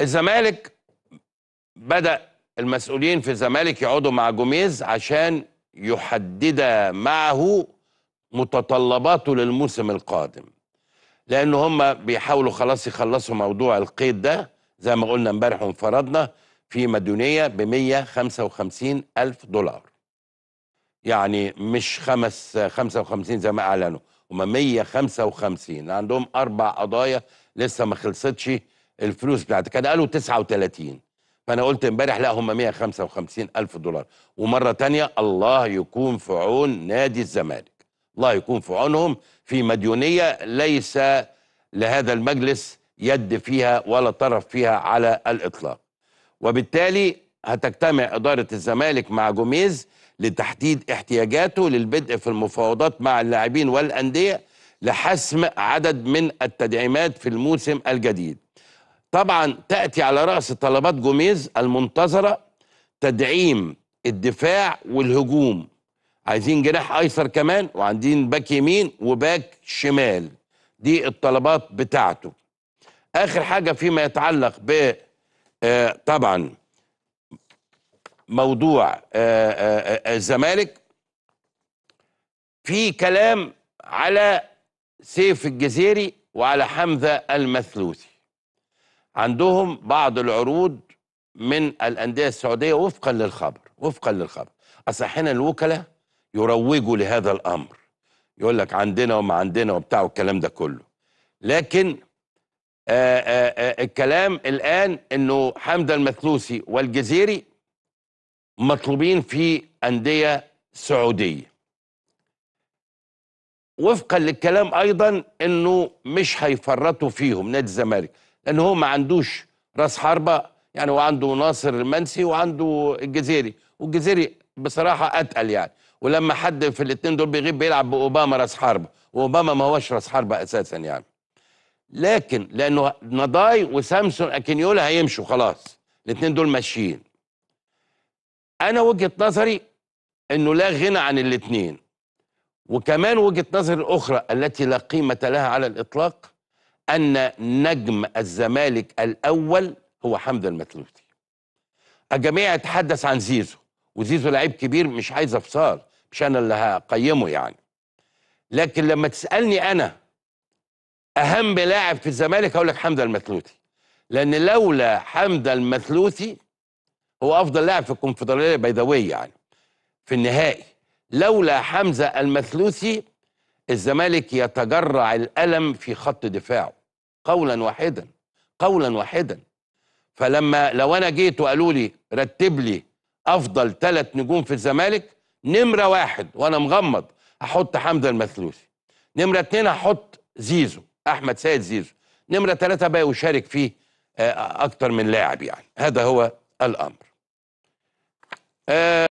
الزمالك بدا المسؤولين في الزمالك يقعدوا مع جوميز عشان يحدد معه متطلباته للموسم القادم لان هم بيحاولوا خلاص يخلصوا موضوع القيد ده زي ما قلنا امبارح وانفرضنا في مديونيه ب 155 الف دولار يعني مش خمس 55 زي ما اعلنوا هم 155 عندهم اربع قضايا لسه ما خلصتش الفلوس بتاعتك كان قالوا 39 فانا قلت امبارح لا هم 155 الف دولار ومره تانية الله يكون في عون نادي الزمالك الله يكون في عونهم في مديونيه ليس لهذا المجلس يد فيها ولا طرف فيها على الاطلاق وبالتالي هتجتمع اداره الزمالك مع جوميز لتحديد احتياجاته للبدء في المفاوضات مع اللاعبين والانديه لحسم عدد من التدعيمات في الموسم الجديد طبعا تأتي على رأس طلبات جوميز المنتظرة تدعيم الدفاع والهجوم عايزين جناح أيسر كمان وعندين باك يمين وباك شمال دي الطلبات بتاعته آخر حاجة فيما يتعلق ب آه، طبعا موضوع آه، آه، الزمالك في كلام على سيف الجزيري وعلى حمزة المثلوثي عندهم بعض العروض من الانديه السعوديه وفقا للخبر وفقا للخبر اصل احيانا الوكلاء يروجوا لهذا الامر يقول لك عندنا وما عندنا وبتاع والكلام ده كله لكن آآ آه، آآ آه، آه، الكلام الان انه حمد المثلوسي والجزيري مطلوبين في انديه سعوديه وفقا للكلام ايضا انه مش هيفرطوا فيهم نادي الزمالك لان هو ما عندوش راس حربه يعني هو عنده ناصر المنسي وعنده الجزيري والجزيري بصراحه اتقل يعني ولما حد في الاثنين دول بيغيب بيلعب باوباما راس حربه واوباما ما هوش راس حربه اساسا يعني لكن لانه نضاي وسامسون اكينيولا هيمشوا خلاص الاثنين دول ماشيين انا وجهه نظري انه لا غنى عن الاثنين وكمان وجهه نظري الاخرى التي لا قيمه لها على الاطلاق أن نجم الزمالك الأول هو حمد المتلوتي الجميع يتحدث عن زيزو وزيزو لعيب كبير مش عايز افصال مش أنا اللي هقيمه يعني لكن لما تسألني أنا أهم لاعب في الزمالك هقول لك حمد المتلوتي لأن لولا حمد المتلوتي هو أفضل لاعب في الكونفدرالية البيضاوية يعني في النهائي لولا حمزة المثلوثي الزمالك يتجرع الألم في خط دفاعه قولا واحدا قولا واحدا فلما لو أنا جيت وقالوا لي رتب لي أفضل ثلاث نجوم في الزمالك نمرة واحد وأنا مغمض هحط حمزة المثلوسي نمرة اتنين هحط زيزو أحمد سيد زيزو نمرة ثلاثة بقى يشارك فيه آه، أكتر من لاعب يعني هذا هو الأمر آه،